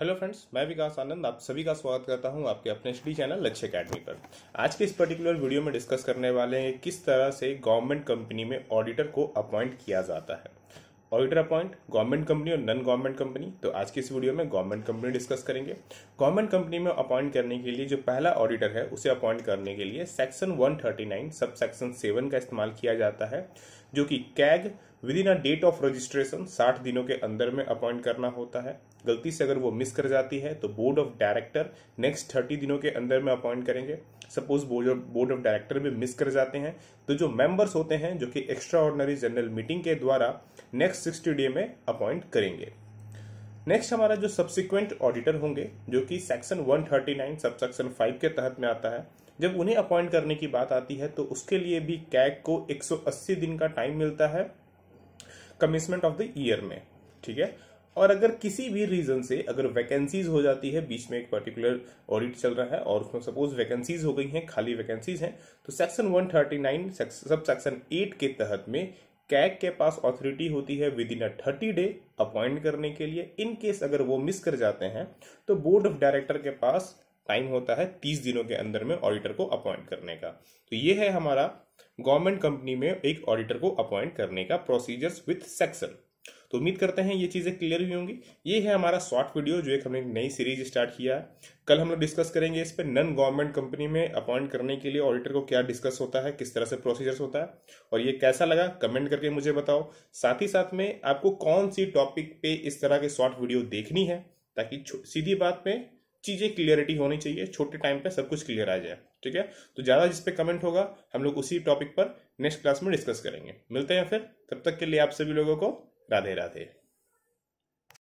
hello friends मैं विकास आनंद आप सभी का स्वागत करता हूं आपके अपने स्टडी चैनल लक्ष्य अकेडमी पर आज के इस पर्टिकुलर वीडियो में डिस्कस करने वाले हैं किस तरह से गवर्नमेंट कंपनी में ऑडिटर को अपॉइंट किया जाता है ऑडिटर अपॉइंट गवर्नमेंट कंपनी और नॉन गवर्नमेंट कंपनी तो आज की इस वीडियो में गवर्नमेंट कंपनी डिस्कस करेंगे गवर्नमेंट कंपनी में अपॉइंट करने के लिए जो पहला ऑडिटर है उसे अपॉइंट करने के लिए सेक्शन 139 सब सेक्शन 7 का इस्तेमाल किया जाता है जो कि CAG within a date of registration 60 दिनों के अंदर में अपॉइंट करना होता है गलती से अगर वो मिस कर जाती है तो बोर्ड ऑफ डायरेक्टर नेक्स्ट 30 दिनों के अंदर में अपॉइंट करेंगे सपोज बोर्ड ऑफ डायरेक्टर भी मिस कर जाते हैं तो जो मेंबर्स होते हैं जो कि एक्स्ट्रा ऑर्डनरी जनरल मीटिंग के द्वारा नेक्स्ट सिक्सटी डे में अपॉइंट करेंगे नेक्स्ट हमारा जो सब्सिक्वेंट ऑडिटर होंगे जो कि सेक्शन 139 सब सेक्शन फाइव के तहत में आता है जब उन्हें अपॉइंट करने की बात आती है तो उसके लिए भी कैग को 180 दिन का टाइम मिलता है कमिसमेंट ऑफ द ईयर में ठीक है और अगर किसी भी रीजन से अगर वैकेंसीज हो जाती है बीच में एक पर्टिकुलर ऑडिट चल रहा है और उसमें सपोज वैकेंसीज हो गई हैं खाली वैकेंसीज हैं तो सेक्शन 139 सब सेक्शन एट के तहत में कैग के पास ऑथोरिटी होती है within a thirty day appoint करने के लिए इन केस अगर वो मिस कर जाते हैं तो बोर्ड ऑफ डायरेक्टर के पास टाइम होता है तीस दिनों के अंदर में ऑडिटर को अपॉइंट करने का तो ये है हमारा गवर्नमेंट कंपनी में एक ऑडिटर को अपॉइंट करने का प्रोसीजर्स विथ सेक्शन तो उम्मीद करते हैं ये चीज़ें क्लियर हुई होंगी ये है हमारा शॉर्ट वीडियो जो एक हमने नई सीरीज स्टार्ट किया है कल हम लोग डिस्कस करेंगे इस पर नन गवर्नमेंट कंपनी में अपॉइंट करने के लिए ऑडिटर को क्या डिस्कस होता है किस तरह से प्रोसीजर्स होता है और ये कैसा लगा कमेंट करके मुझे बताओ साथ ही साथ में आपको कौन सी टॉपिक पे इस तरह के शॉर्ट वीडियो देखनी है ताकि सीधी बात में चीज़ें क्लियरिटी होनी चाहिए छोटे टाइम पे सब कुछ क्लियर आ जाए ठीक है तो ज़्यादा जिस पे कमेंट होगा हम लोग उसी टॉपिक पर नेक्स्ट क्लास में डिस्कस करेंगे मिलते हैं फिर तब तक के लिए आप सभी लोगों को राधे राधे